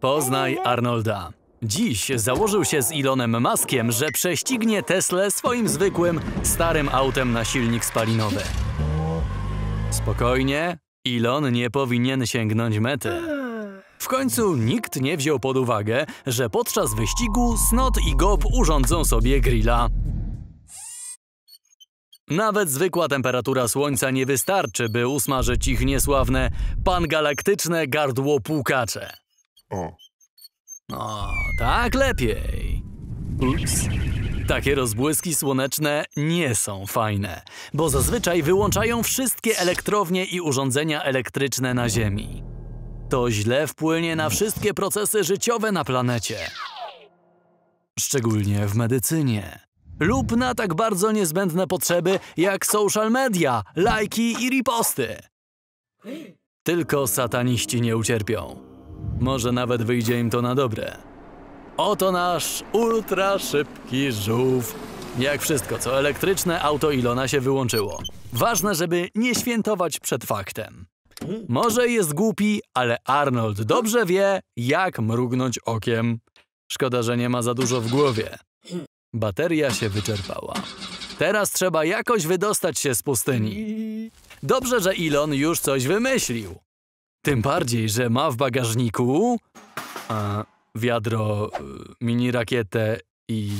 Poznaj Arnolda. Dziś założył się z Elonem Maskiem, że prześcignie Tesla swoim zwykłym, starym autem na silnik spalinowy. Spokojnie, Elon nie powinien sięgnąć mety. W końcu nikt nie wziął pod uwagę, że podczas wyścigu Snot i Gob urządzą sobie grilla. Nawet zwykła temperatura słońca nie wystarczy, by usmażyć ich niesławne pangalaktyczne gardło płukacze. O. O, tak lepiej. Ups. Takie rozbłyski słoneczne nie są fajne, bo zazwyczaj wyłączają wszystkie elektrownie i urządzenia elektryczne na Ziemi. To źle wpłynie na wszystkie procesy życiowe na planecie. Szczególnie w medycynie. Lub na tak bardzo niezbędne potrzeby jak social media, lajki i riposty. Tylko sataniści nie ucierpią. Może nawet wyjdzie im to na dobre. Oto nasz ultra szybki żółw. Jak wszystko, co elektryczne auto Ilona się wyłączyło. Ważne, żeby nie świętować przed faktem. Może jest głupi, ale Arnold dobrze wie, jak mrugnąć okiem. Szkoda, że nie ma za dużo w głowie. Bateria się wyczerpała. Teraz trzeba jakoś wydostać się z pustyni. Dobrze, że Ilon już coś wymyślił. Tym bardziej, że ma w bagażniku a, e, wiadro, e, mini rakietę i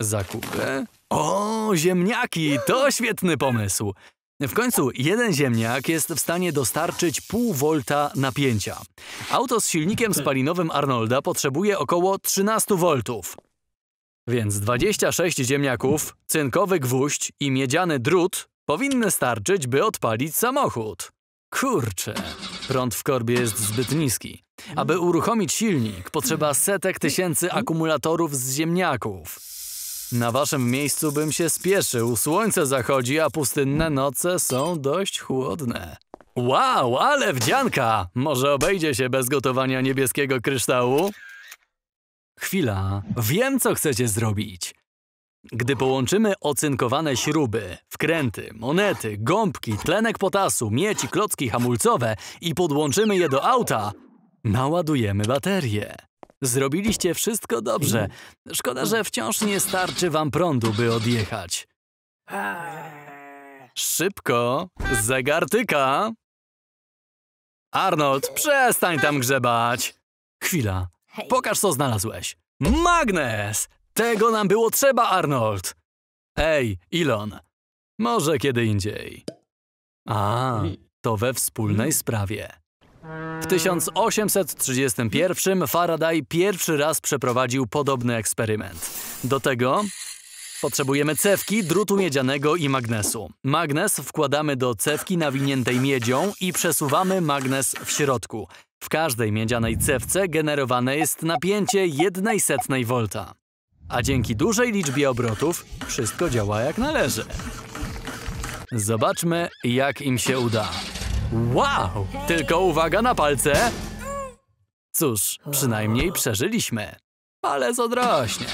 zakupę. O, ziemniaki! To świetny pomysł! W końcu jeden ziemniak jest w stanie dostarczyć pół volta napięcia. Auto z silnikiem spalinowym Arnolda potrzebuje około 13 voltów. Więc 26 ziemniaków, cynkowy gwóźdź i miedziany drut powinny starczyć, by odpalić samochód. Kurczę. Prąd w korbie jest zbyt niski. Aby uruchomić silnik, potrzeba setek tysięcy akumulatorów z ziemniaków. Na waszym miejscu bym się spieszył. Słońce zachodzi, a pustynne noce są dość chłodne. Wow, ale wdzianka! Może obejdzie się bez gotowania niebieskiego kryształu? Chwila, wiem co chcecie zrobić. Gdy połączymy ocynkowane śruby, wkręty, monety, gąbki, tlenek potasu, i klocki hamulcowe i podłączymy je do auta, naładujemy baterię. Zrobiliście wszystko dobrze. Szkoda, że wciąż nie starczy wam prądu, by odjechać. Szybko! Zegartyka! Arnold, przestań tam grzebać! Chwila. Pokaż, co znalazłeś. Magnes! Tego nam było trzeba, Arnold! Ej, Elon, może kiedy indziej. A, to we wspólnej sprawie. W 1831 Faraday pierwszy raz przeprowadził podobny eksperyment. Do tego potrzebujemy cewki, drutu miedzianego i magnesu. Magnes wkładamy do cewki nawiniętej miedzią i przesuwamy magnes w środku. W każdej miedzianej cewce generowane jest napięcie jednej setnej volta. A dzięki dużej liczbie obrotów wszystko działa jak należy. Zobaczmy, jak im się uda. Wow! Tylko uwaga na palce! Cóż, przynajmniej przeżyliśmy. Ale z odrośnie.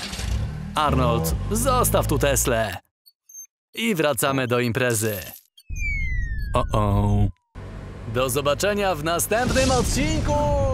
Arnold, zostaw tu Tesle. I wracamy do imprezy. O-o. Do zobaczenia w następnym odcinku!